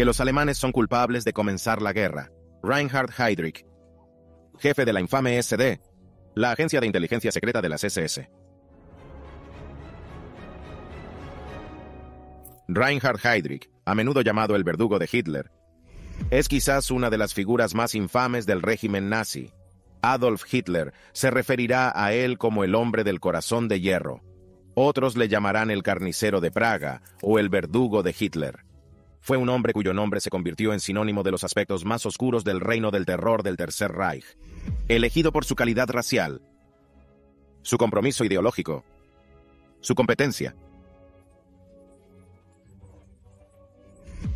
que los alemanes son culpables de comenzar la guerra. Reinhard Heydrich, jefe de la infame SD, la agencia de inteligencia secreta de las SS. Reinhard Heydrich, a menudo llamado el verdugo de Hitler, es quizás una de las figuras más infames del régimen nazi. Adolf Hitler se referirá a él como el hombre del corazón de hierro. Otros le llamarán el carnicero de Praga o el verdugo de Hitler fue un hombre cuyo nombre se convirtió en sinónimo de los aspectos más oscuros del reino del terror del Tercer Reich. Elegido por su calidad racial, su compromiso ideológico, su competencia.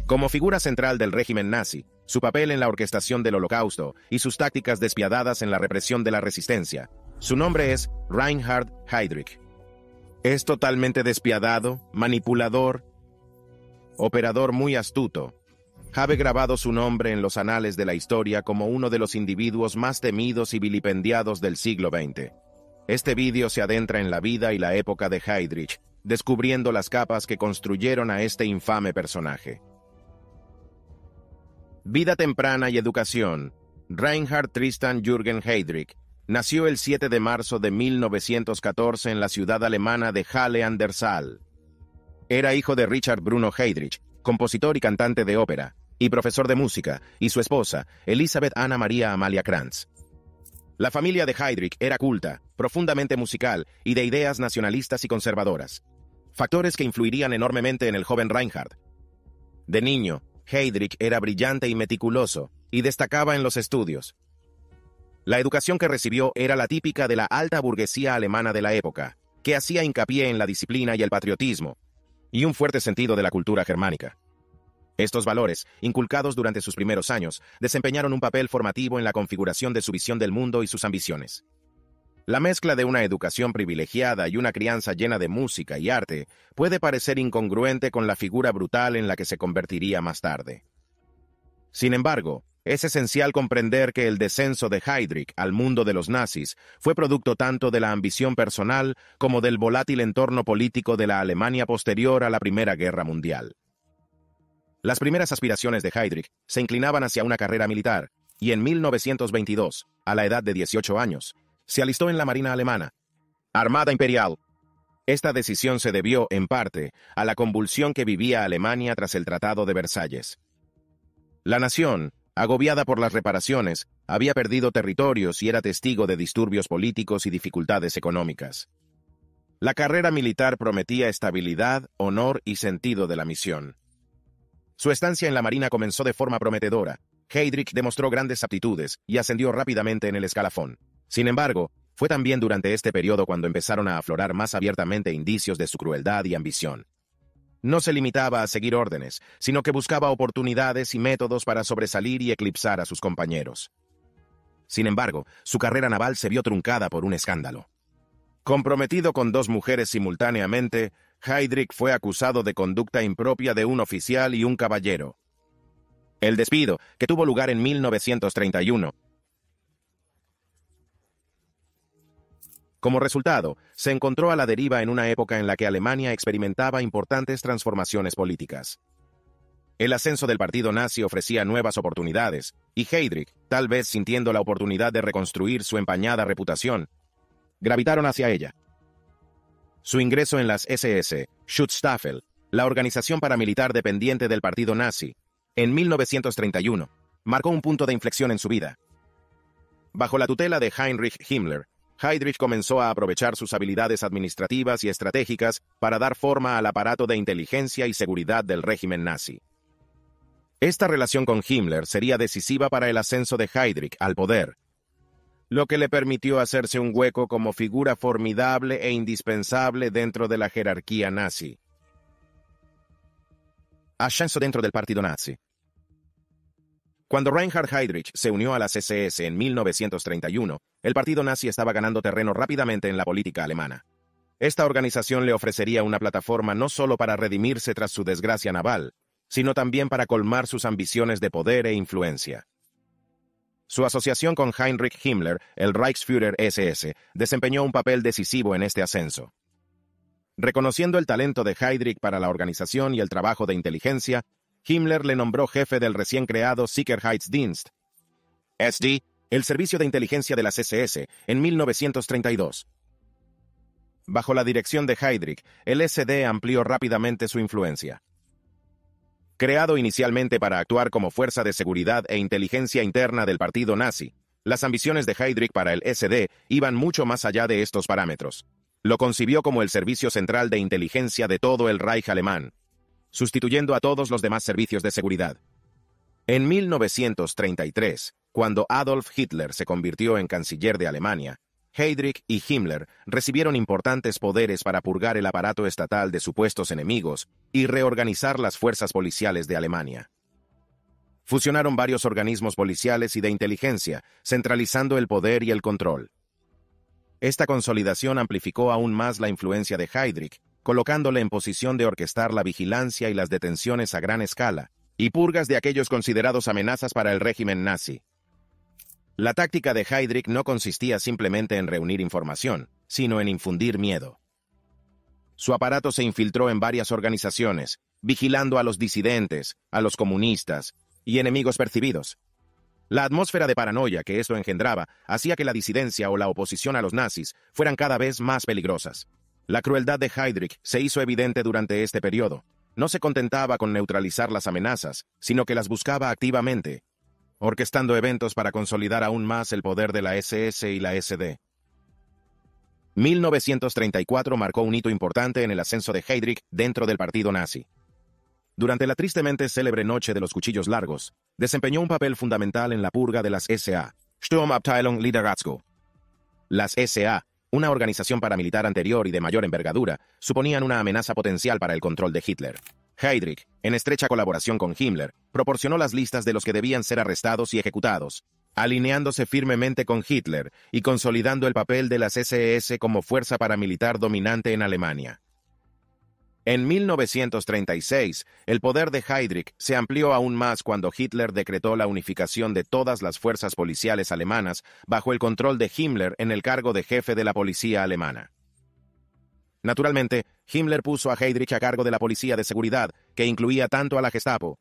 Como figura central del régimen nazi, su papel en la orquestación del holocausto y sus tácticas despiadadas en la represión de la resistencia. Su nombre es Reinhard Heydrich. Es totalmente despiadado, manipulador, operador muy astuto, habe grabado su nombre en los anales de la historia como uno de los individuos más temidos y vilipendiados del siglo XX. Este vídeo se adentra en la vida y la época de Heydrich, descubriendo las capas que construyeron a este infame personaje. Vida temprana y educación. Reinhard Tristan Jürgen Heydrich nació el 7 de marzo de 1914 en la ciudad alemana de Halle an der Saal. Era hijo de Richard Bruno Heydrich, compositor y cantante de ópera, y profesor de música, y su esposa, Elizabeth Anna María Amalia Kranz. La familia de Heydrich era culta, profundamente musical y de ideas nacionalistas y conservadoras, factores que influirían enormemente en el joven Reinhardt. De niño, Heydrich era brillante y meticuloso, y destacaba en los estudios. La educación que recibió era la típica de la alta burguesía alemana de la época, que hacía hincapié en la disciplina y el patriotismo, y un fuerte sentido de la cultura germánica. Estos valores, inculcados durante sus primeros años, desempeñaron un papel formativo en la configuración de su visión del mundo y sus ambiciones. La mezcla de una educación privilegiada y una crianza llena de música y arte puede parecer incongruente con la figura brutal en la que se convertiría más tarde. Sin embargo, es esencial comprender que el descenso de Heydrich al mundo de los nazis fue producto tanto de la ambición personal como del volátil entorno político de la Alemania posterior a la Primera Guerra Mundial. Las primeras aspiraciones de Heydrich se inclinaban hacia una carrera militar, y en 1922, a la edad de 18 años, se alistó en la Marina Alemana, Armada Imperial. Esta decisión se debió, en parte, a la convulsión que vivía Alemania tras el Tratado de Versalles. La nación, agobiada por las reparaciones, había perdido territorios y era testigo de disturbios políticos y dificultades económicas. La carrera militar prometía estabilidad, honor y sentido de la misión. Su estancia en la Marina comenzó de forma prometedora. Heydrich demostró grandes aptitudes y ascendió rápidamente en el escalafón. Sin embargo, fue también durante este periodo cuando empezaron a aflorar más abiertamente indicios de su crueldad y ambición. No se limitaba a seguir órdenes, sino que buscaba oportunidades y métodos para sobresalir y eclipsar a sus compañeros. Sin embargo, su carrera naval se vio truncada por un escándalo. Comprometido con dos mujeres simultáneamente, Heydrich fue acusado de conducta impropia de un oficial y un caballero. El despido, que tuvo lugar en 1931, Como resultado, se encontró a la deriva en una época en la que Alemania experimentaba importantes transformaciones políticas. El ascenso del partido nazi ofrecía nuevas oportunidades, y Heydrich, tal vez sintiendo la oportunidad de reconstruir su empañada reputación, gravitaron hacia ella. Su ingreso en las SS, Schutzstaffel, la organización paramilitar dependiente del partido nazi, en 1931, marcó un punto de inflexión en su vida. Bajo la tutela de Heinrich Himmler, Heydrich comenzó a aprovechar sus habilidades administrativas y estratégicas para dar forma al aparato de inteligencia y seguridad del régimen nazi. Esta relación con Himmler sería decisiva para el ascenso de Heydrich al poder, lo que le permitió hacerse un hueco como figura formidable e indispensable dentro de la jerarquía nazi. Ascenso dentro del partido nazi. Cuando Reinhard Heydrich se unió a la CSS en 1931, el partido nazi estaba ganando terreno rápidamente en la política alemana. Esta organización le ofrecería una plataforma no solo para redimirse tras su desgracia naval, sino también para colmar sus ambiciones de poder e influencia. Su asociación con Heinrich Himmler, el Reichsführer SS, desempeñó un papel decisivo en este ascenso. Reconociendo el talento de Heydrich para la organización y el trabajo de inteligencia, Himmler le nombró jefe del recién creado Sicherheitsdienst, SD, el servicio de inteligencia de la SS, en 1932. Bajo la dirección de Heydrich, el SD amplió rápidamente su influencia. Creado inicialmente para actuar como fuerza de seguridad e inteligencia interna del partido nazi, las ambiciones de Heydrich para el SD iban mucho más allá de estos parámetros. Lo concibió como el servicio central de inteligencia de todo el Reich alemán, sustituyendo a todos los demás servicios de seguridad. En 1933, cuando Adolf Hitler se convirtió en canciller de Alemania, Heydrich y Himmler recibieron importantes poderes para purgar el aparato estatal de supuestos enemigos y reorganizar las fuerzas policiales de Alemania. Fusionaron varios organismos policiales y de inteligencia, centralizando el poder y el control. Esta consolidación amplificó aún más la influencia de Heydrich colocándole en posición de orquestar la vigilancia y las detenciones a gran escala, y purgas de aquellos considerados amenazas para el régimen nazi. La táctica de Heydrich no consistía simplemente en reunir información, sino en infundir miedo. Su aparato se infiltró en varias organizaciones, vigilando a los disidentes, a los comunistas y enemigos percibidos. La atmósfera de paranoia que esto engendraba hacía que la disidencia o la oposición a los nazis fueran cada vez más peligrosas. La crueldad de Heydrich se hizo evidente durante este periodo. No se contentaba con neutralizar las amenazas, sino que las buscaba activamente, orquestando eventos para consolidar aún más el poder de la SS y la SD. 1934 marcó un hito importante en el ascenso de Heydrich dentro del partido nazi. Durante la tristemente célebre Noche de los Cuchillos Largos, desempeñó un papel fundamental en la purga de las SA, Sturmabteilung Liderazgo. Las SA una organización paramilitar anterior y de mayor envergadura, suponían una amenaza potencial para el control de Hitler. Heydrich, en estrecha colaboración con Himmler, proporcionó las listas de los que debían ser arrestados y ejecutados, alineándose firmemente con Hitler y consolidando el papel de las SS como fuerza paramilitar dominante en Alemania. En 1936, el poder de Heydrich se amplió aún más cuando Hitler decretó la unificación de todas las fuerzas policiales alemanas bajo el control de Himmler en el cargo de jefe de la policía alemana. Naturalmente, Himmler puso a Heydrich a cargo de la policía de seguridad, que incluía tanto a la Gestapo,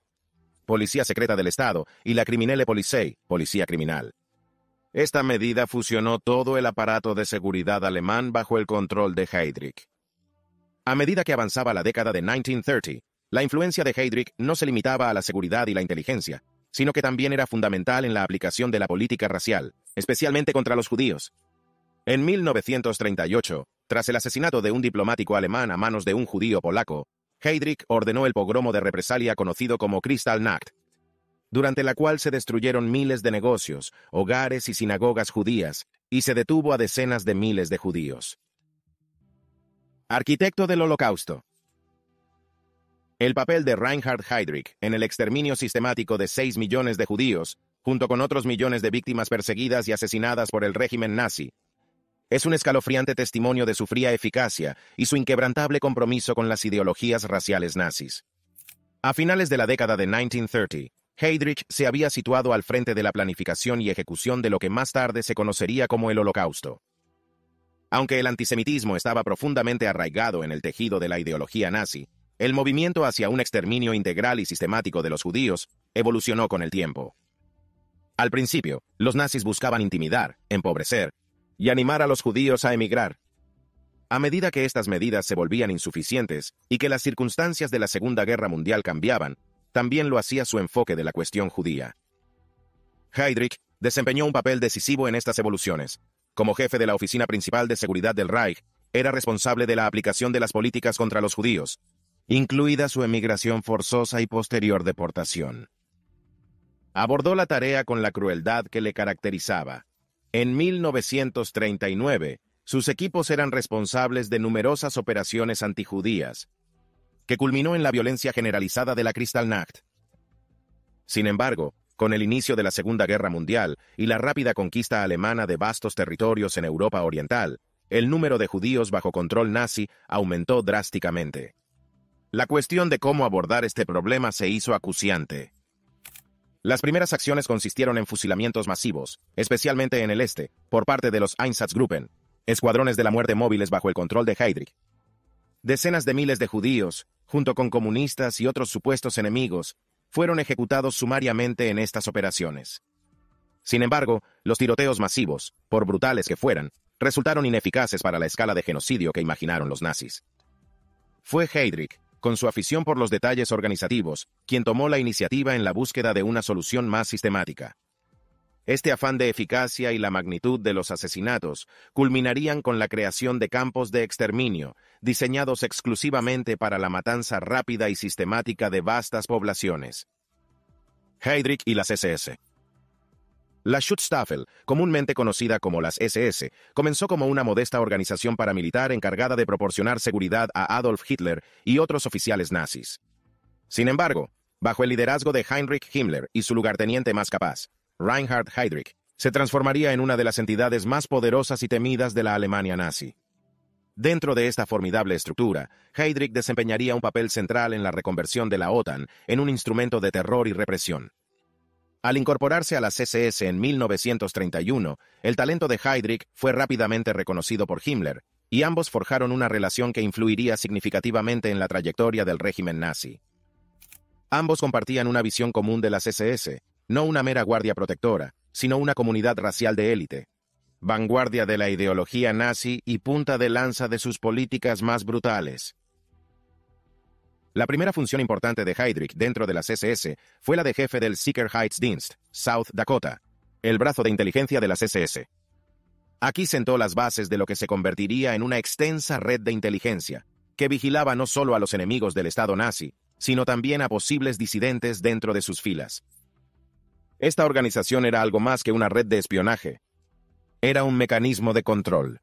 policía secreta del Estado, y la Criminelle Polizei, policía criminal. Esta medida fusionó todo el aparato de seguridad alemán bajo el control de Heydrich. A medida que avanzaba la década de 1930, la influencia de Heydrich no se limitaba a la seguridad y la inteligencia, sino que también era fundamental en la aplicación de la política racial, especialmente contra los judíos. En 1938, tras el asesinato de un diplomático alemán a manos de un judío polaco, Heydrich ordenó el pogromo de represalia conocido como Kristallnacht, durante la cual se destruyeron miles de negocios, hogares y sinagogas judías, y se detuvo a decenas de miles de judíos. Arquitecto del Holocausto. El papel de Reinhard Heydrich en el exterminio sistemático de 6 millones de judíos, junto con otros millones de víctimas perseguidas y asesinadas por el régimen nazi, es un escalofriante testimonio de su fría eficacia y su inquebrantable compromiso con las ideologías raciales nazis. A finales de la década de 1930, Heydrich se había situado al frente de la planificación y ejecución de lo que más tarde se conocería como el Holocausto. Aunque el antisemitismo estaba profundamente arraigado en el tejido de la ideología nazi, el movimiento hacia un exterminio integral y sistemático de los judíos evolucionó con el tiempo. Al principio, los nazis buscaban intimidar, empobrecer y animar a los judíos a emigrar. A medida que estas medidas se volvían insuficientes y que las circunstancias de la Segunda Guerra Mundial cambiaban, también lo hacía su enfoque de la cuestión judía. Heydrich desempeñó un papel decisivo en estas evoluciones, como jefe de la Oficina Principal de Seguridad del Reich, era responsable de la aplicación de las políticas contra los judíos, incluida su emigración forzosa y posterior deportación. Abordó la tarea con la crueldad que le caracterizaba. En 1939, sus equipos eran responsables de numerosas operaciones antijudías, que culminó en la violencia generalizada de la Kristallnacht. Sin embargo, con el inicio de la Segunda Guerra Mundial y la rápida conquista alemana de vastos territorios en Europa Oriental, el número de judíos bajo control nazi aumentó drásticamente. La cuestión de cómo abordar este problema se hizo acuciante. Las primeras acciones consistieron en fusilamientos masivos, especialmente en el este, por parte de los Einsatzgruppen, escuadrones de la muerte móviles bajo el control de Heydrich. Decenas de miles de judíos, junto con comunistas y otros supuestos enemigos, fueron ejecutados sumariamente en estas operaciones. Sin embargo, los tiroteos masivos, por brutales que fueran, resultaron ineficaces para la escala de genocidio que imaginaron los nazis. Fue Heydrich, con su afición por los detalles organizativos, quien tomó la iniciativa en la búsqueda de una solución más sistemática. Este afán de eficacia y la magnitud de los asesinatos culminarían con la creación de campos de exterminio, diseñados exclusivamente para la matanza rápida y sistemática de vastas poblaciones. Heydrich y las SS la Schutzstaffel, comúnmente conocida como las SS, comenzó como una modesta organización paramilitar encargada de proporcionar seguridad a Adolf Hitler y otros oficiales nazis. Sin embargo, bajo el liderazgo de Heinrich Himmler y su lugarteniente más capaz, Reinhard Heydrich, se transformaría en una de las entidades más poderosas y temidas de la Alemania nazi. Dentro de esta formidable estructura, Heydrich desempeñaría un papel central en la reconversión de la OTAN en un instrumento de terror y represión. Al incorporarse a la CSS en 1931, el talento de Heydrich fue rápidamente reconocido por Himmler, y ambos forjaron una relación que influiría significativamente en la trayectoria del régimen nazi. Ambos compartían una visión común de la CSS, no una mera guardia protectora, sino una comunidad racial de élite, vanguardia de la ideología nazi y punta de lanza de sus políticas más brutales. La primera función importante de Heydrich dentro de la CSS fue la de jefe del Dienst, South Dakota, el brazo de inteligencia de la CSS. Aquí sentó las bases de lo que se convertiría en una extensa red de inteligencia, que vigilaba no solo a los enemigos del Estado nazi, sino también a posibles disidentes dentro de sus filas. Esta organización era algo más que una red de espionaje. Era un mecanismo de control.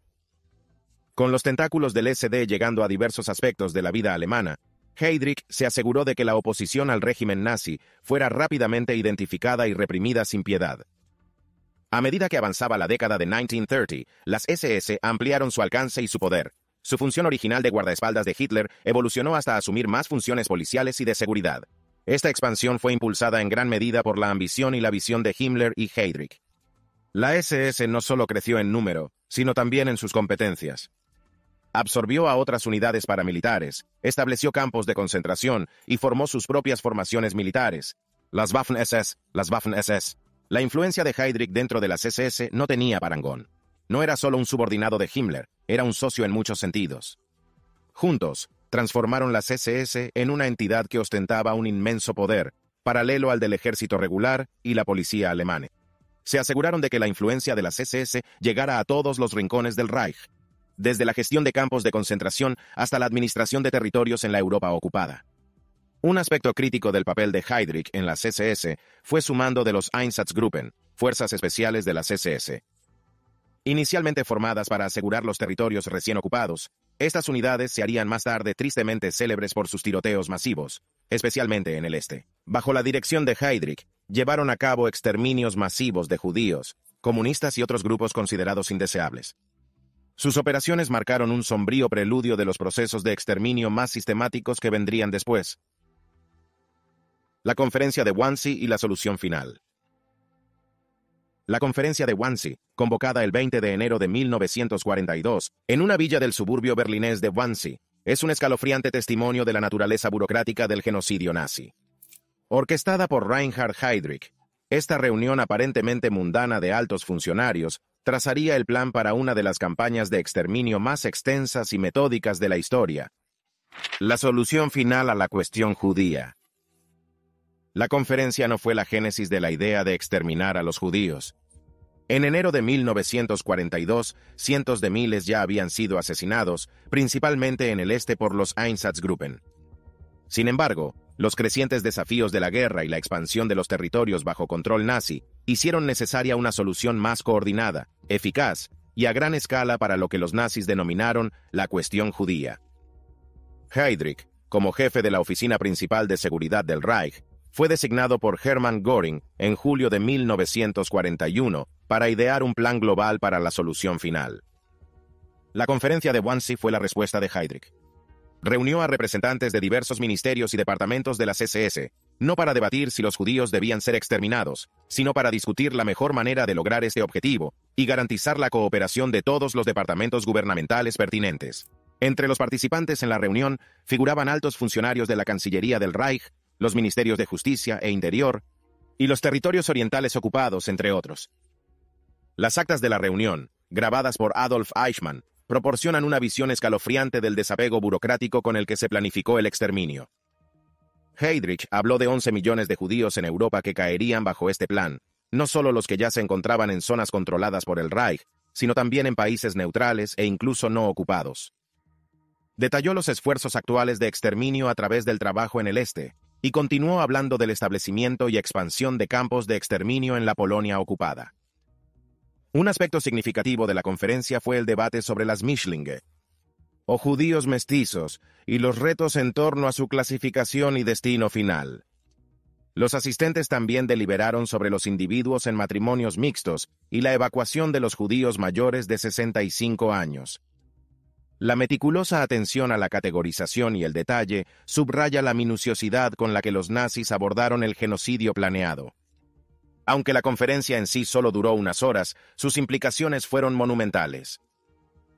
Con los tentáculos del SD llegando a diversos aspectos de la vida alemana, Heydrich se aseguró de que la oposición al régimen nazi fuera rápidamente identificada y reprimida sin piedad. A medida que avanzaba la década de 1930, las SS ampliaron su alcance y su poder. Su función original de guardaespaldas de Hitler evolucionó hasta asumir más funciones policiales y de seguridad. Esta expansión fue impulsada en gran medida por la ambición y la visión de Himmler y Heydrich. La SS no solo creció en número, sino también en sus competencias. Absorbió a otras unidades paramilitares, estableció campos de concentración y formó sus propias formaciones militares. Las Waffen-SS, las Waffen-SS. La influencia de Heydrich dentro de las SS no tenía parangón. No era solo un subordinado de Himmler, era un socio en muchos sentidos. Juntos, transformaron la CSS en una entidad que ostentaba un inmenso poder, paralelo al del ejército regular y la policía alemana. Se aseguraron de que la influencia de la CSS llegara a todos los rincones del Reich, desde la gestión de campos de concentración hasta la administración de territorios en la Europa ocupada. Un aspecto crítico del papel de Heydrich en la CSS fue su mando de los Einsatzgruppen, fuerzas especiales de la CSS. Inicialmente formadas para asegurar los territorios recién ocupados, estas unidades se harían más tarde tristemente célebres por sus tiroteos masivos, especialmente en el este. Bajo la dirección de Heydrich, llevaron a cabo exterminios masivos de judíos, comunistas y otros grupos considerados indeseables. Sus operaciones marcaron un sombrío preludio de los procesos de exterminio más sistemáticos que vendrían después. La conferencia de Wannsee y la solución final. La conferencia de Wannsee, convocada el 20 de enero de 1942, en una villa del suburbio berlinés de Wannsee, es un escalofriante testimonio de la naturaleza burocrática del genocidio nazi. Orquestada por Reinhard Heydrich, esta reunión aparentemente mundana de altos funcionarios trazaría el plan para una de las campañas de exterminio más extensas y metódicas de la historia. La solución final a la cuestión judía. La conferencia no fue la génesis de la idea de exterminar a los judíos, en enero de 1942, cientos de miles ya habían sido asesinados, principalmente en el este por los Einsatzgruppen. Sin embargo, los crecientes desafíos de la guerra y la expansión de los territorios bajo control nazi hicieron necesaria una solución más coordinada, eficaz y a gran escala para lo que los nazis denominaron la cuestión judía. Heydrich, como jefe de la Oficina Principal de Seguridad del Reich, fue designado por Hermann Göring en julio de 1941 para idear un plan global para la solución final. La conferencia de Wannsee fue la respuesta de Heydrich. Reunió a representantes de diversos ministerios y departamentos de la CSS, no para debatir si los judíos debían ser exterminados, sino para discutir la mejor manera de lograr este objetivo y garantizar la cooperación de todos los departamentos gubernamentales pertinentes. Entre los participantes en la reunión figuraban altos funcionarios de la Cancillería del Reich, los ministerios de Justicia e Interior, y los territorios orientales ocupados, entre otros. Las actas de la reunión, grabadas por Adolf Eichmann, proporcionan una visión escalofriante del desapego burocrático con el que se planificó el exterminio. Heydrich habló de 11 millones de judíos en Europa que caerían bajo este plan, no solo los que ya se encontraban en zonas controladas por el Reich, sino también en países neutrales e incluso no ocupados. Detalló los esfuerzos actuales de exterminio a través del trabajo en el este, y continuó hablando del establecimiento y expansión de campos de exterminio en la Polonia ocupada. Un aspecto significativo de la conferencia fue el debate sobre las Mischlinge, o judíos mestizos, y los retos en torno a su clasificación y destino final. Los asistentes también deliberaron sobre los individuos en matrimonios mixtos y la evacuación de los judíos mayores de 65 años. La meticulosa atención a la categorización y el detalle subraya la minuciosidad con la que los nazis abordaron el genocidio planeado. Aunque la conferencia en sí solo duró unas horas, sus implicaciones fueron monumentales.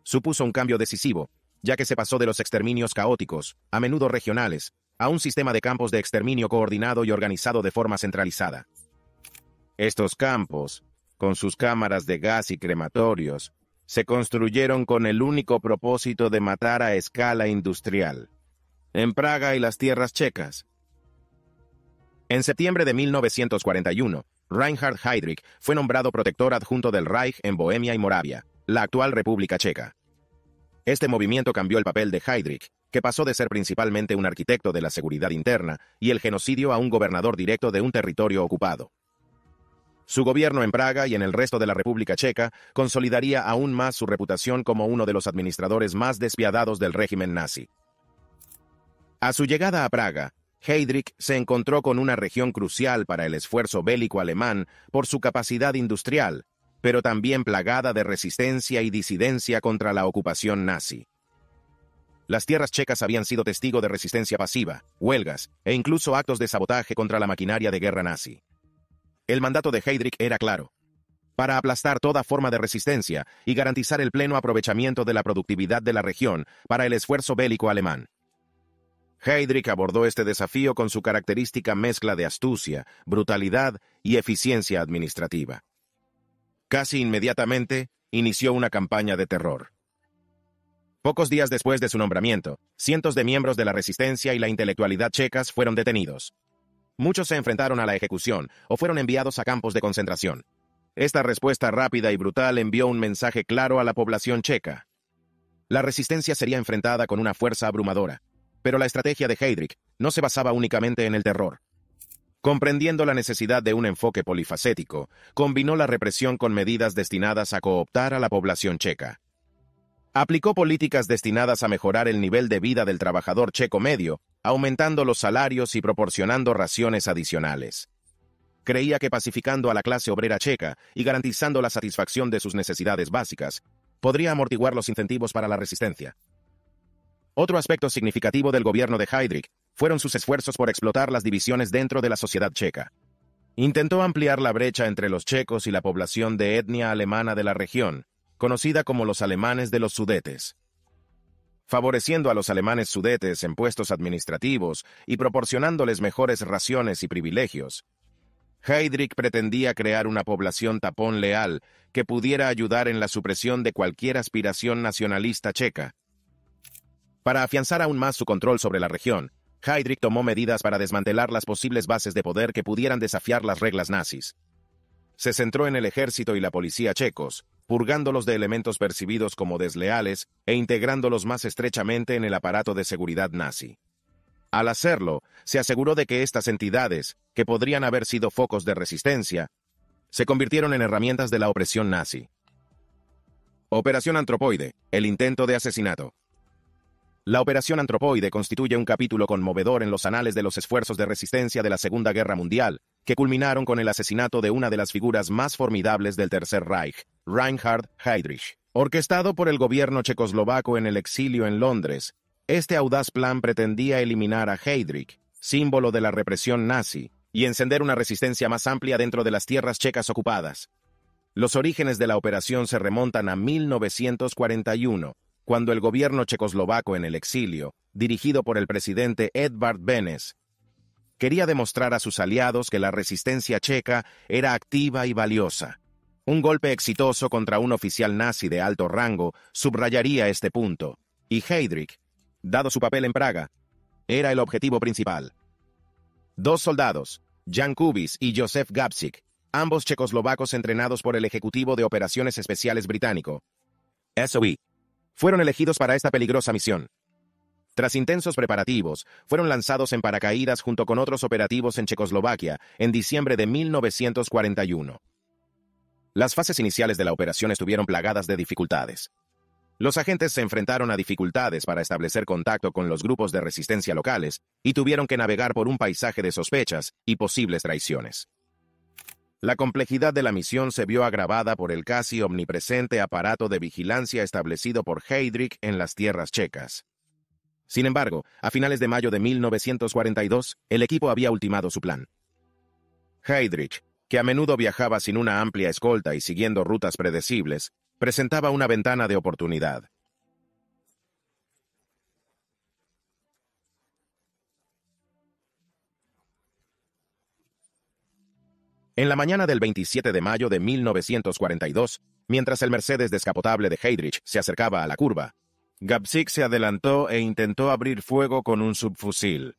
Supuso un cambio decisivo, ya que se pasó de los exterminios caóticos, a menudo regionales, a un sistema de campos de exterminio coordinado y organizado de forma centralizada. Estos campos, con sus cámaras de gas y crematorios, se construyeron con el único propósito de matar a escala industrial, en Praga y las tierras checas. En septiembre de 1941, Reinhard Heydrich fue nombrado protector adjunto del Reich en Bohemia y Moravia, la actual República Checa. Este movimiento cambió el papel de Heydrich, que pasó de ser principalmente un arquitecto de la seguridad interna y el genocidio a un gobernador directo de un territorio ocupado. Su gobierno en Praga y en el resto de la República Checa consolidaría aún más su reputación como uno de los administradores más despiadados del régimen nazi. A su llegada a Praga, Heydrich se encontró con una región crucial para el esfuerzo bélico alemán por su capacidad industrial, pero también plagada de resistencia y disidencia contra la ocupación nazi. Las tierras checas habían sido testigo de resistencia pasiva, huelgas e incluso actos de sabotaje contra la maquinaria de guerra nazi. El mandato de Heydrich era claro, para aplastar toda forma de resistencia y garantizar el pleno aprovechamiento de la productividad de la región para el esfuerzo bélico alemán. Heydrich abordó este desafío con su característica mezcla de astucia, brutalidad y eficiencia administrativa. Casi inmediatamente, inició una campaña de terror. Pocos días después de su nombramiento, cientos de miembros de la resistencia y la intelectualidad checas fueron detenidos. Muchos se enfrentaron a la ejecución o fueron enviados a campos de concentración. Esta respuesta rápida y brutal envió un mensaje claro a la población checa. La resistencia sería enfrentada con una fuerza abrumadora, pero la estrategia de Heydrich no se basaba únicamente en el terror. Comprendiendo la necesidad de un enfoque polifacético, combinó la represión con medidas destinadas a cooptar a la población checa. Aplicó políticas destinadas a mejorar el nivel de vida del trabajador checo medio, aumentando los salarios y proporcionando raciones adicionales. Creía que pacificando a la clase obrera checa y garantizando la satisfacción de sus necesidades básicas, podría amortiguar los incentivos para la resistencia. Otro aspecto significativo del gobierno de Heydrich fueron sus esfuerzos por explotar las divisiones dentro de la sociedad checa. Intentó ampliar la brecha entre los checos y la población de etnia alemana de la región, conocida como los alemanes de los sudetes. Favoreciendo a los alemanes sudetes en puestos administrativos y proporcionándoles mejores raciones y privilegios, Heydrich pretendía crear una población tapón leal que pudiera ayudar en la supresión de cualquier aspiración nacionalista checa, para afianzar aún más su control sobre la región, Heydrich tomó medidas para desmantelar las posibles bases de poder que pudieran desafiar las reglas nazis. Se centró en el ejército y la policía checos, purgándolos de elementos percibidos como desleales e integrándolos más estrechamente en el aparato de seguridad nazi. Al hacerlo, se aseguró de que estas entidades, que podrían haber sido focos de resistencia, se convirtieron en herramientas de la opresión nazi. Operación Antropoide, el intento de asesinato. La Operación Antropoide constituye un capítulo conmovedor en los anales de los esfuerzos de resistencia de la Segunda Guerra Mundial, que culminaron con el asesinato de una de las figuras más formidables del Tercer Reich, Reinhard Heydrich. Orquestado por el gobierno checoslovaco en el exilio en Londres, este audaz plan pretendía eliminar a Heydrich, símbolo de la represión nazi, y encender una resistencia más amplia dentro de las tierras checas ocupadas. Los orígenes de la operación se remontan a 1941, cuando el gobierno checoslovaco en el exilio, dirigido por el presidente Edvard Benes, quería demostrar a sus aliados que la resistencia checa era activa y valiosa. Un golpe exitoso contra un oficial nazi de alto rango subrayaría este punto, y Heydrich, dado su papel en Praga, era el objetivo principal. Dos soldados, Jan Kubis y Josef Gapsik, ambos checoslovacos entrenados por el Ejecutivo de Operaciones Especiales Británico, SOE, fueron elegidos para esta peligrosa misión. Tras intensos preparativos, fueron lanzados en paracaídas junto con otros operativos en Checoslovaquia en diciembre de 1941. Las fases iniciales de la operación estuvieron plagadas de dificultades. Los agentes se enfrentaron a dificultades para establecer contacto con los grupos de resistencia locales y tuvieron que navegar por un paisaje de sospechas y posibles traiciones. La complejidad de la misión se vio agravada por el casi omnipresente aparato de vigilancia establecido por Heydrich en las tierras checas. Sin embargo, a finales de mayo de 1942, el equipo había ultimado su plan. Heydrich, que a menudo viajaba sin una amplia escolta y siguiendo rutas predecibles, presentaba una ventana de oportunidad. En la mañana del 27 de mayo de 1942, mientras el Mercedes descapotable de Heydrich se acercaba a la curva, Gabsik se adelantó e intentó abrir fuego con un subfusil.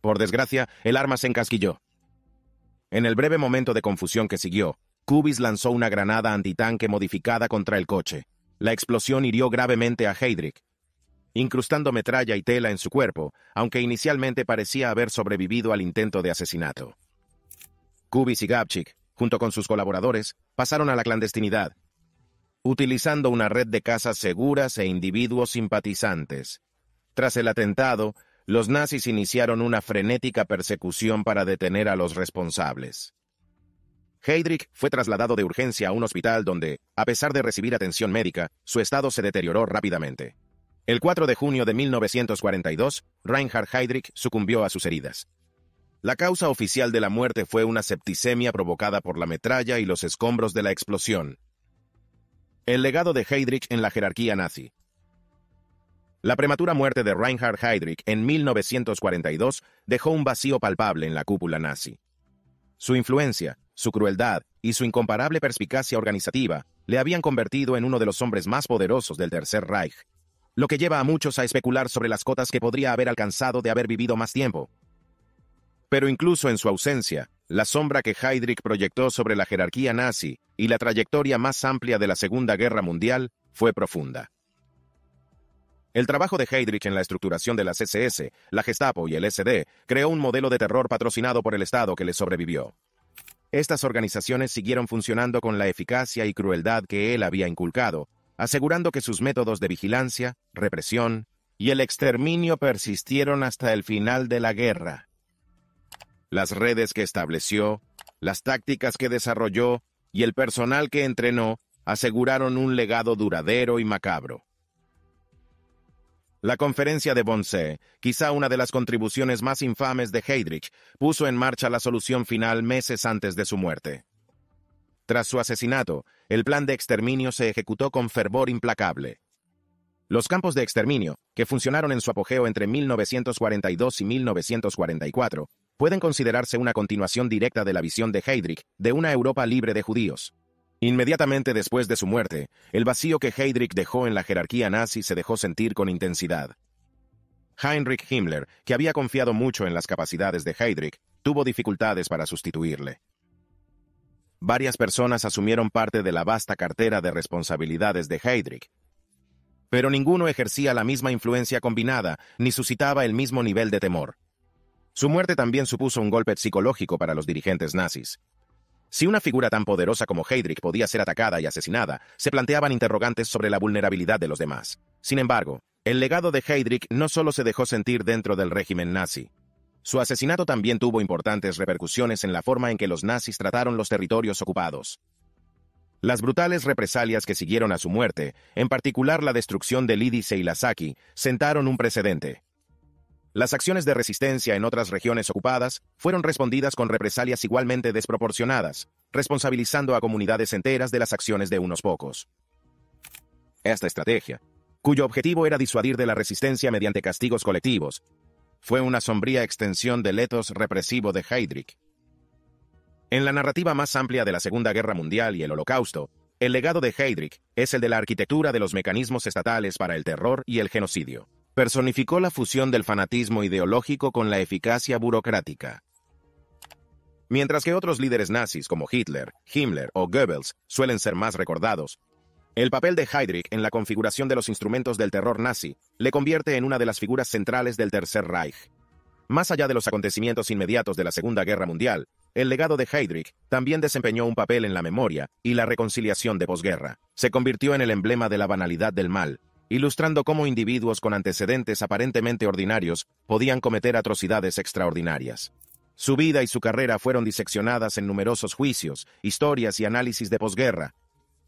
Por desgracia, el arma se encasquilló. En el breve momento de confusión que siguió, Kubis lanzó una granada antitanque modificada contra el coche. La explosión hirió gravemente a Heydrich, incrustando metralla y tela en su cuerpo, aunque inicialmente parecía haber sobrevivido al intento de asesinato. Kubis y Gabchik, junto con sus colaboradores, pasaron a la clandestinidad, utilizando una red de casas seguras e individuos simpatizantes. Tras el atentado, los nazis iniciaron una frenética persecución para detener a los responsables. Heydrich fue trasladado de urgencia a un hospital donde, a pesar de recibir atención médica, su estado se deterioró rápidamente. El 4 de junio de 1942, Reinhard Heydrich sucumbió a sus heridas. La causa oficial de la muerte fue una septicemia provocada por la metralla y los escombros de la explosión. El legado de Heydrich en la jerarquía nazi. La prematura muerte de Reinhard Heydrich en 1942 dejó un vacío palpable en la cúpula nazi. Su influencia, su crueldad y su incomparable perspicacia organizativa le habían convertido en uno de los hombres más poderosos del Tercer Reich, lo que lleva a muchos a especular sobre las cotas que podría haber alcanzado de haber vivido más tiempo. Pero incluso en su ausencia, la sombra que Heydrich proyectó sobre la jerarquía nazi y la trayectoria más amplia de la Segunda Guerra Mundial fue profunda. El trabajo de Heydrich en la estructuración de las SS, la Gestapo y el SD creó un modelo de terror patrocinado por el Estado que le sobrevivió. Estas organizaciones siguieron funcionando con la eficacia y crueldad que él había inculcado, asegurando que sus métodos de vigilancia, represión y el exterminio persistieron hasta el final de la guerra las redes que estableció, las tácticas que desarrolló y el personal que entrenó aseguraron un legado duradero y macabro. La conferencia de Bonse, quizá una de las contribuciones más infames de Heydrich, puso en marcha la solución final meses antes de su muerte. Tras su asesinato, el plan de exterminio se ejecutó con fervor implacable. Los campos de exterminio, que funcionaron en su apogeo entre 1942 y 1944, pueden considerarse una continuación directa de la visión de Heydrich de una Europa libre de judíos. Inmediatamente después de su muerte, el vacío que Heydrich dejó en la jerarquía nazi se dejó sentir con intensidad. Heinrich Himmler, que había confiado mucho en las capacidades de Heydrich, tuvo dificultades para sustituirle. Varias personas asumieron parte de la vasta cartera de responsabilidades de Heydrich, pero ninguno ejercía la misma influencia combinada ni suscitaba el mismo nivel de temor. Su muerte también supuso un golpe psicológico para los dirigentes nazis. Si una figura tan poderosa como Heydrich podía ser atacada y asesinada, se planteaban interrogantes sobre la vulnerabilidad de los demás. Sin embargo, el legado de Heydrich no solo se dejó sentir dentro del régimen nazi. Su asesinato también tuvo importantes repercusiones en la forma en que los nazis trataron los territorios ocupados. Las brutales represalias que siguieron a su muerte, en particular la destrucción de Lidice y Lasaki, sentaron un precedente. Las acciones de resistencia en otras regiones ocupadas fueron respondidas con represalias igualmente desproporcionadas, responsabilizando a comunidades enteras de las acciones de unos pocos. Esta estrategia, cuyo objetivo era disuadir de la resistencia mediante castigos colectivos, fue una sombría extensión del etos represivo de Heydrich. En la narrativa más amplia de la Segunda Guerra Mundial y el Holocausto, el legado de Heydrich es el de la arquitectura de los mecanismos estatales para el terror y el genocidio personificó la fusión del fanatismo ideológico con la eficacia burocrática. Mientras que otros líderes nazis como Hitler, Himmler o Goebbels suelen ser más recordados, el papel de Heydrich en la configuración de los instrumentos del terror nazi le convierte en una de las figuras centrales del Tercer Reich. Más allá de los acontecimientos inmediatos de la Segunda Guerra Mundial, el legado de Heydrich también desempeñó un papel en la memoria y la reconciliación de posguerra. Se convirtió en el emblema de la banalidad del mal, ilustrando cómo individuos con antecedentes aparentemente ordinarios podían cometer atrocidades extraordinarias. Su vida y su carrera fueron diseccionadas en numerosos juicios, historias y análisis de posguerra,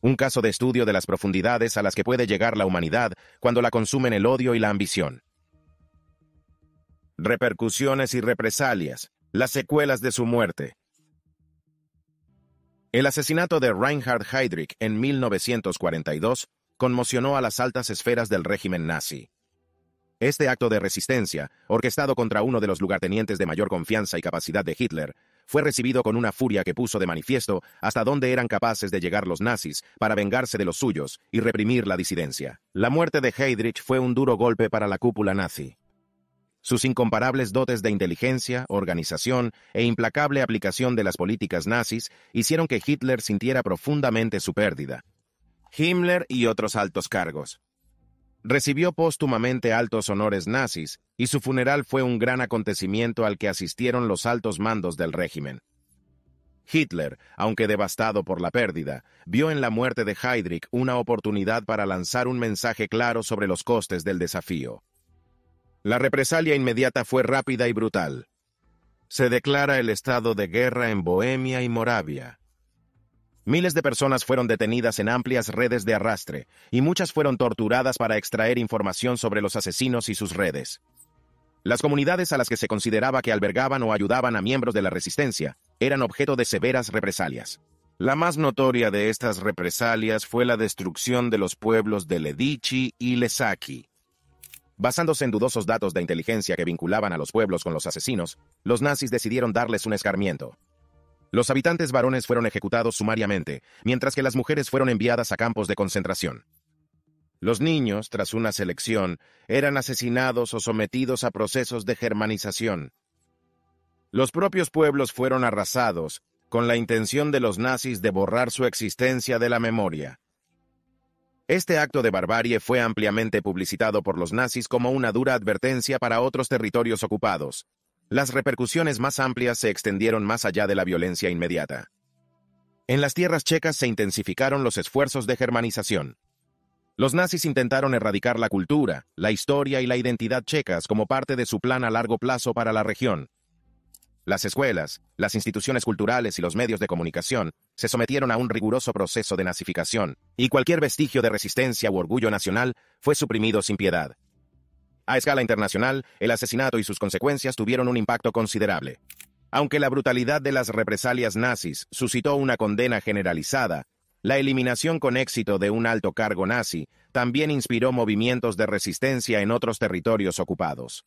un caso de estudio de las profundidades a las que puede llegar la humanidad cuando la consumen el odio y la ambición. Repercusiones y represalias, las secuelas de su muerte. El asesinato de Reinhard Heydrich en 1942 conmocionó a las altas esferas del régimen nazi. Este acto de resistencia, orquestado contra uno de los lugartenientes de mayor confianza y capacidad de Hitler, fue recibido con una furia que puso de manifiesto hasta dónde eran capaces de llegar los nazis para vengarse de los suyos y reprimir la disidencia. La muerte de Heydrich fue un duro golpe para la cúpula nazi. Sus incomparables dotes de inteligencia, organización e implacable aplicación de las políticas nazis hicieron que Hitler sintiera profundamente su pérdida. Himmler y otros altos cargos. Recibió póstumamente altos honores nazis y su funeral fue un gran acontecimiento al que asistieron los altos mandos del régimen. Hitler, aunque devastado por la pérdida, vio en la muerte de Heydrich una oportunidad para lanzar un mensaje claro sobre los costes del desafío. La represalia inmediata fue rápida y brutal. Se declara el estado de guerra en Bohemia y Moravia, Miles de personas fueron detenidas en amplias redes de arrastre y muchas fueron torturadas para extraer información sobre los asesinos y sus redes. Las comunidades a las que se consideraba que albergaban o ayudaban a miembros de la resistencia eran objeto de severas represalias. La más notoria de estas represalias fue la destrucción de los pueblos de Ledichi y Lesaki. Basándose en dudosos datos de inteligencia que vinculaban a los pueblos con los asesinos, los nazis decidieron darles un escarmiento. Los habitantes varones fueron ejecutados sumariamente, mientras que las mujeres fueron enviadas a campos de concentración. Los niños, tras una selección, eran asesinados o sometidos a procesos de germanización. Los propios pueblos fueron arrasados, con la intención de los nazis de borrar su existencia de la memoria. Este acto de barbarie fue ampliamente publicitado por los nazis como una dura advertencia para otros territorios ocupados. Las repercusiones más amplias se extendieron más allá de la violencia inmediata. En las tierras checas se intensificaron los esfuerzos de germanización. Los nazis intentaron erradicar la cultura, la historia y la identidad checas como parte de su plan a largo plazo para la región. Las escuelas, las instituciones culturales y los medios de comunicación se sometieron a un riguroso proceso de nazificación, y cualquier vestigio de resistencia u orgullo nacional fue suprimido sin piedad. A escala internacional, el asesinato y sus consecuencias tuvieron un impacto considerable. Aunque la brutalidad de las represalias nazis suscitó una condena generalizada, la eliminación con éxito de un alto cargo nazi también inspiró movimientos de resistencia en otros territorios ocupados.